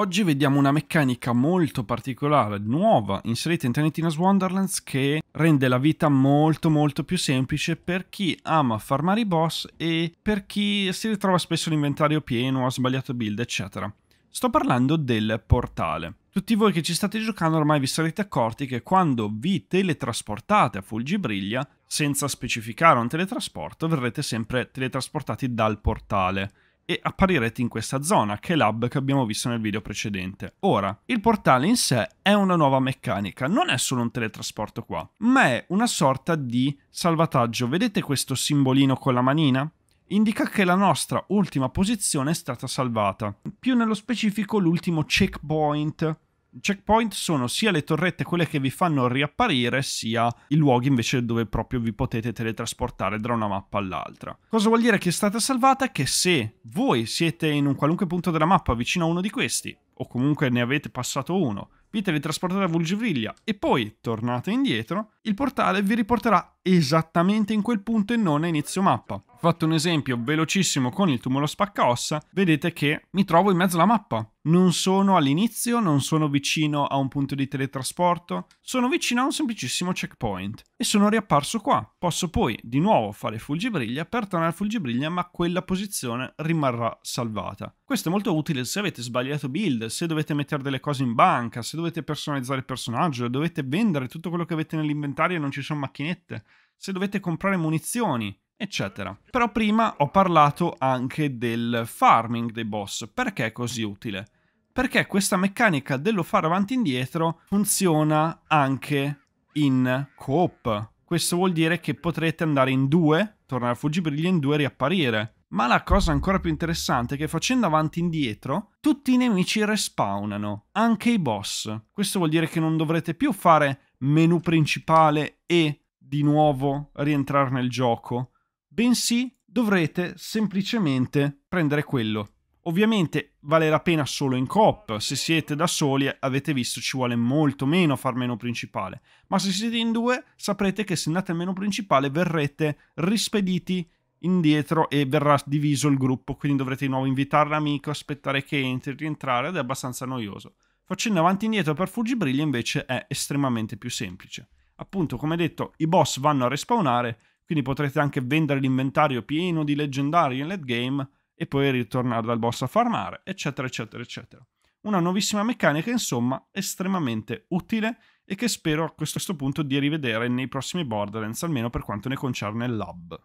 Oggi vediamo una meccanica molto particolare, nuova, inserita in Tenetina's Wonderlands che rende la vita molto molto più semplice per chi ama farmare i boss e per chi si ritrova spesso l'inventario pieno, ha sbagliato build, eccetera. Sto parlando del portale. Tutti voi che ci state giocando ormai vi sarete accorti che quando vi teletrasportate a Fulgibriglia, senza specificare un teletrasporto, verrete sempre teletrasportati dal portale e apparirete in questa zona, che è l'hub che abbiamo visto nel video precedente. Ora, il portale in sé è una nuova meccanica, non è solo un teletrasporto qua, ma è una sorta di salvataggio. Vedete questo simbolino con la manina? indica che la nostra ultima posizione è stata salvata, più nello specifico l'ultimo checkpoint checkpoint sono sia le torrette quelle che vi fanno riapparire, sia i luoghi invece dove proprio vi potete teletrasportare da una mappa all'altra. Cosa vuol dire che state salvate? Che se voi siete in un qualunque punto della mappa vicino a uno di questi, o comunque ne avete passato uno, vi teletrasportate a Vulgivriglia e poi tornate indietro, il portale vi riporterà esattamente in quel punto e non a inizio mappa. Fatto un esempio velocissimo con il tumore spaccaossa, vedete che mi trovo in mezzo alla mappa. Non sono all'inizio, non sono vicino a un punto di teletrasporto, sono vicino a un semplicissimo checkpoint e sono riapparso qua. Posso poi di nuovo fare fulgibriglia per tornare al fulgibriglia, ma quella posizione rimarrà salvata. Questo è molto utile se avete sbagliato build, se dovete mettere delle cose in banca, se dovete personalizzare il personaggio, dovete vendere tutto quello che avete nell'inventario e non ci sono macchinette, se dovete comprare munizioni eccetera. Però prima ho parlato anche del farming dei boss, perché è così utile? Perché questa meccanica dello fare avanti e indietro funziona anche in coop. Questo vuol dire che potrete andare in due, tornare a Fugibriglia in due e riapparire. Ma la cosa ancora più interessante è che facendo avanti e indietro, tutti i nemici respawnano, anche i boss. Questo vuol dire che non dovrete più fare menu principale e di nuovo rientrare nel gioco, bensì dovrete semplicemente prendere quello. Ovviamente vale la pena solo in coop, se siete da soli avete visto ci vuole molto meno far meno principale, ma se siete in due saprete che se andate al meno principale verrete rispediti indietro e verrà diviso il gruppo, quindi dovrete di nuovo invitare l'amico, aspettare che entri, rientrare ed è abbastanza noioso. Facendo avanti e indietro per fuggibriglia invece è estremamente più semplice. Appunto, come detto, i boss vanno a respawnare, quindi potrete anche vendere l'inventario pieno di leggendari in late game e poi ritornare dal boss a farmare, eccetera, eccetera, eccetera. Una nuovissima meccanica, insomma, estremamente utile e che spero a questo punto di rivedere nei prossimi Borderlands, almeno per quanto ne concerne l'hub.